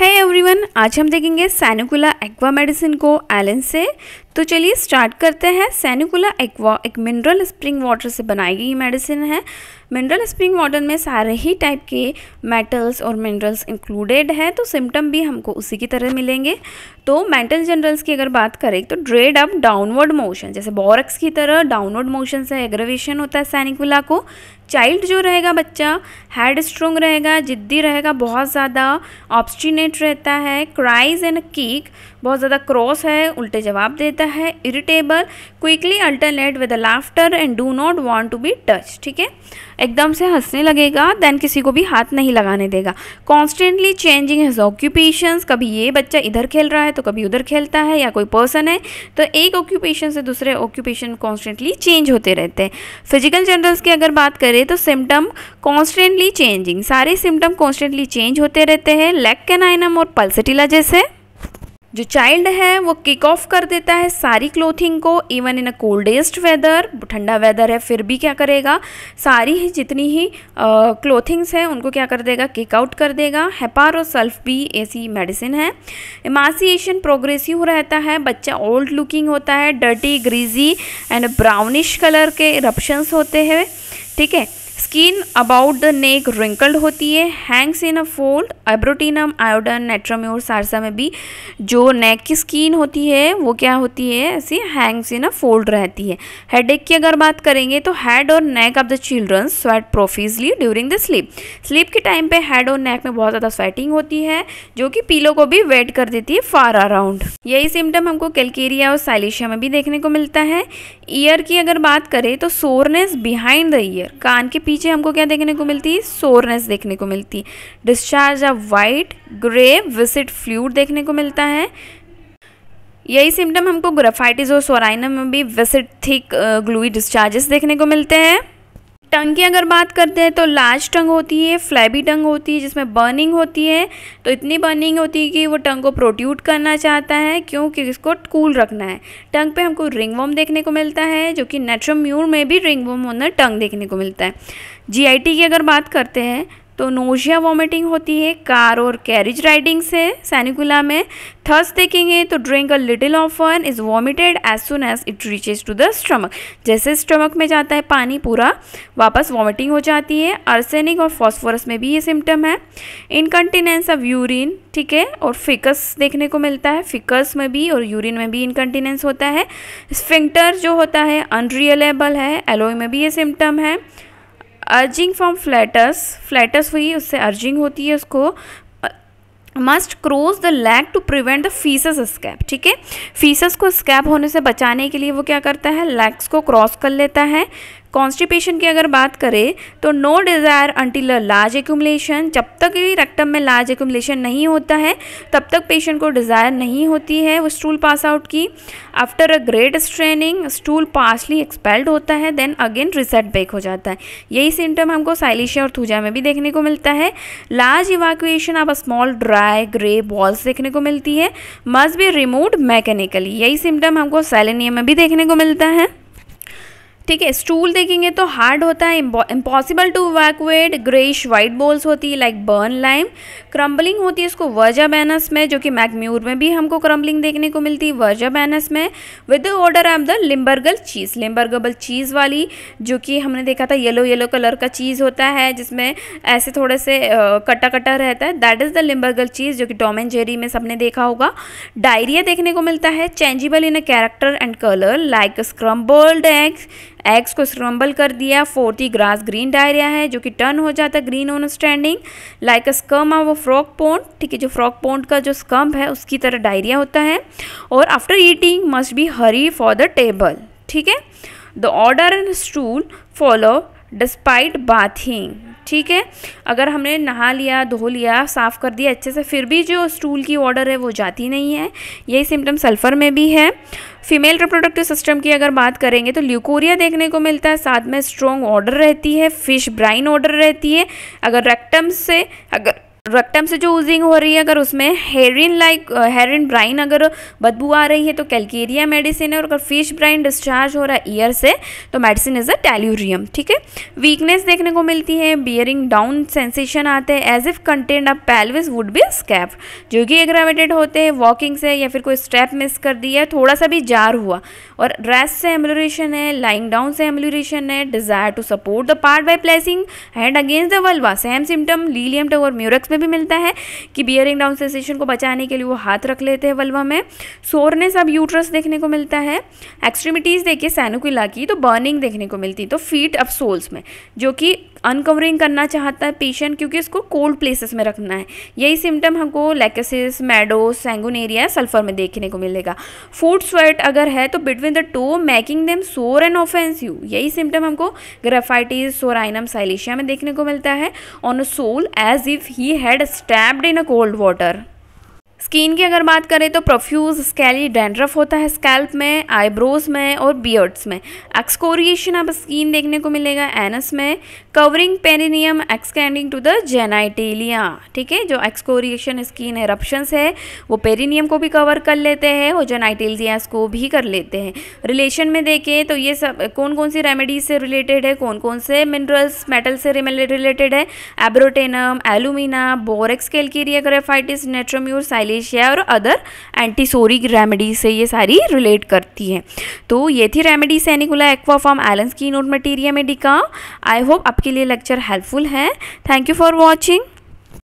है एवरीवन आज हम देखेंगे सैनिकुला एक्वा मेडिसिन को एलन से तो चलिए स्टार्ट करते हैं सैनिकुला एक्वा एक मिनरल स्प्रिंग वाटर से बनाई गई मेडिसिन है मिनरल स्प्रिंग वाटर में सारे ही टाइप के मेटल्स और मिनरल्स इंक्लूडेड हैं तो सिम्टम भी हमको उसी की तरह मिलेंगे तो मेंटल जनरल्स की अगर बात करें तो ड्रेड अप डाउनवर्ड मोशन जैसे बॉरक्स की तरह डाउनवर्ड मोशन से एग्रवेशन होता है सैनिकुला को चाइल्ड जो रहेगा बच्चा हैड स्ट्रोंग रहेगा जिद्दी रहेगा बहुत ज़्यादा ऑब्स्टिनेट रहता है क्राइज एंड कीक बहुत ज़्यादा क्रॉस है उल्टे जवाब देता है irritable quickly alternate with laughter and do not want to be touch ठीक है एकदम से हंसने लगेगा देन किसी को भी हाथ नहीं लगाने देगा कॉन्स्टेंटली चेंजिंग हिज ऑक्यूपेशन कभी ये बच्चा इधर खेल रहा है तो कभी उधर खेलता है या कोई पर्सन है तो एक ऑक्यूपेशन से दूसरे ऑक्यूपेशन कॉन्स्टेंटली चेंज होते रहते हैं फिजिकल जनरल्स की अगर बात करें तो सिम्टम कॉन्स्टेंटली चेंजिंग सारे सिम्टम कॉन्स्टेंटली चेंज होते रहते हैं लेक कैनाइनम और पल्सटिला जैसे जो चाइल्ड है वो किक ऑफ कर देता है सारी क्लोथिंग को even in a coldest weather ठंडा वेदर है फिर भी क्या करेगा सारी ही जितनी ही क्लोथिंग्स हैं उनको क्या कर देगा किक आउट कर देगा सल्फ भी ऐसी मेडिसिन है इमासीशन प्रोग्रेसिव रहता है बच्चा ओल्ड लुकिंग होता है dirty greasy and brownish colour के इरप्शंस होते हैं ठीक है skin about the neck wrinkled होती है हैंग्स इन अ फोल्ड एब्रोटिनम आयोडन नेट्राम्योर सारसा में भी जो नेक की स्किन होती है वो क्या होती है ऐसी हैंग्स इन अ फोल्ड रहती है हेडेक की अगर बात करेंगे तो हेड और neck of the children sweat profusely during the sleep sleep के टाइम पे हेड और नेक में बहुत ज़्यादा स्वेटिंग होती है जो कि पीलो को भी वेट कर देती है फार अराउंड यही सिम्टम हमको कैलकेरिया और साइलिशिया में भी देखने को मिलता है ईयर की अगर बात करें तो सोरनेस बिहाइंड द ईयर कान के पीछे हमको क्या देखने को मिलती है सोरनेस देखने को मिलती है discharge of white grey viscid fluid देखने को मिलता है यही सिम्टम हमको ग्रेफाइटिस और सोराइनम में भी विसिड थिक ग्लूई डिस्चार्जेस देखने को मिलते हैं टंग की अगर बात करते हैं तो लार्ज टंग होती है फ्लैबी टंग होती है जिसमें बर्निंग होती है तो इतनी बर्निंग होती है कि वो टंग को प्रोट्यूट करना चाहता है क्योंकि इसको कूल रखना है टंग पे हमको रिंगवॉम देखने को मिलता है जो कि नेट्रोम्यूर में भी रिंगवॉम होना टंग देखने को मिलता है जीआईटी की अगर बात करते हैं तो नोशिया वॉमिटिंग होती है कार और कैरिज राइडिंग से सैनिकुला में थर्स देखेंगे तो drink a little of one is vomited as soon as it reaches to the stomach जैसे स्टमक में जाता है पानी पूरा वापस वॉमिटिंग हो जाती है अर्सेनिक और फॉस्फोरस में भी ये सिम्टम है इनकन्टिनेंस ऑफ यूरिन ठीक है और फिकस देखने को मिलता है फिकस में भी और यूरिन में भी इनकंटिनेंस होता है स्फिंक्टर जो होता है अनरियलेबल है एलोई में भी ये सिम्टम है अर्जिंग फ्रॉम फ्लैटस फ्लैटस हुई उससे अर्जिंग होती है उसको must crouch the leg to prevent the faeces escape ठीक है फीसस को स्कैप होने से बचाने के लिए वो क्या करता है लैग्स को क्रॉस कर लेता है कॉन्स्टिपेशन की अगर बात करें तो no desire until large accumulation जब तक भी रेक्टम में लार्ज एक्यूमलेशन नहीं होता है तब तक पेशेंट को डिज़ायर नहीं होती है वो स्टूल पास आउट की after a great straining stool partially expelled होता है देन अगेन रिसेट बैक हो जाता है यही सिम्टम हमको साइलिशिया और थूजा में भी देखने को मिलता है लार्ज इवाक्यूएशन आप स्मॉल ड्राई ग्रे बॉल्स देखने को मिलती है मस्ट बी रिमूव मैकेनिकली यही सिम्टम हमको सेलेनियम में भी देखने को मिलता है ठीक है स्टूल देखेंगे तो हार्ड होता है impossible to evacuate greyish white balls होती है लाइक बर्न लाइम क्रम्बलिंग होती है इसको वर्जा बैनस में जो कि मैकम्यूर में भी हमको क्रम्बलिंग देखने को मिलती है वर्जा बैनस में with the order of the Limburger cheese Limburger cheese वाली जो कि हमने देखा था येलो येलो कलर का चीज़ होता है जिसमें ऐसे थोड़े से कटा कटा रहता है that is the Limburger cheese जो कि टॉम एंड जेरी में सबने देखा होगा डायरिया देखने को मिलता है changeable in a character and colour like scrambled eggs eggs को स्क्रम्बल कर दिया फोर्थी ग्रास ग्रीन डायरिया है जो कि टर्न हो जाता है green on standing like a scum of frog pond ठीक है जो फ्रॉक पोन्ड का जो स्कम्ब है उसकी तरह डायरिया होता है और after eating must be hurry for the table ठीक है the order and stool follow despite bathing ठीक है अगर हमने नहा लिया धो लिया साफ़ कर दिया अच्छे से फिर भी जो स्टूल की ऑर्डर है वो जाती नहीं है यही सिम्टम सल्फ़र में भी है फीमेल रिप्रोडक्टिव सिस्टम की अगर बात करेंगे तो ल्यूकोरिया देखने को मिलता है साथ में स्ट्रॉन्ग ऑर्डर रहती है फिश ब्राइन ऑर्डर रहती है अगर रेक्टम से अगर रक्टम से जो ओजिंग हो रही है अगर उसमें हेरिन लाइक हेरिन ब्राइन अगर बदबू आ रही है तो कैलकेरिया मेडिसिन है और अगर फिश ब्राइन डिस्चार्ज हो रहा है ईयर से तो मेडिसिन इज अ टेल्यूरियम ठीक है वीकनेस देखने को मिलती है बियरिंग डाउन सेंसेशन आते हैं as if content of pelvis would be escape जो कि एग्रावेटेड होते हैं वॉकिंग से या फिर कोई स्टेप मिस कर दिया है थोड़ा सा भी जार हुआ और रेस्ट से एम्बुलरेशन है लाइंग डाउन से एम्बुलरेशन है desire to support the part by placing hand against the vulva same symptom Lilium और म्यूरक्स में भी मिलता है कि बियरिंग डाउन सेसेशन को बचाने के लिए वो हाथ रख लेते हैं वल्वा में सोरनेस अब यूट्रस देखने को मिलता है एक्सट्रीमिटीज़ देखिए सैनुकुला की तो बर्निंग देखने को मिलती तो फीट अब सोल्स में जो कि अनकवरिंग करना चाहता है पेशेंट क्योंकि इसको कोल्ड प्लेसेस में रखना है यही सिम्टम हमको लेकेसिस सेंगुन एरिया सल्फर में देखने को मिलेगा फूड स्वेट अगर है तो between the toe making them sore and offensive यही सिम्टम हमको ग्रेफाइटिस सोराइनम साइलेशिया में देखने को मिलता है on sole as if he had stabbed in a cold water skin की अगर बात करें तो प्रोफ्यूज स्कैली डेंड्रफ होता है स्कैल्प में आईब्रोज में और बियर्ड्स में एक्सकोरिएशन अब स्किन देखने को मिलेगा एनस में covering perineum extending to the genitalia ठीक है जो एक्सकोरिएशन स्किन एरप्शंस है वो पेरिनियम को भी कवर कर लेते हैं और जेनाइटेलिया को भी कर लेते हैं रिलेशन में देखें तो ये सब कौन कौन सी रेमेडीज से रिलेटेड है कौन कौन से मिनरल्स मेटल से रिलेटेड है Abrotanum Alumina Borax Calcarea Graphites natrum mur साइलेज alopecia और अदर एंटीसोरिक रेमेडीज से ये सारी रिलेट करती है तो ये थी remedy Sanicula aqua form Allen's keynote materia medica I hope आपके लिए लेक्चर हेल्पफुल है थैंक यू फॉर वॉचिंग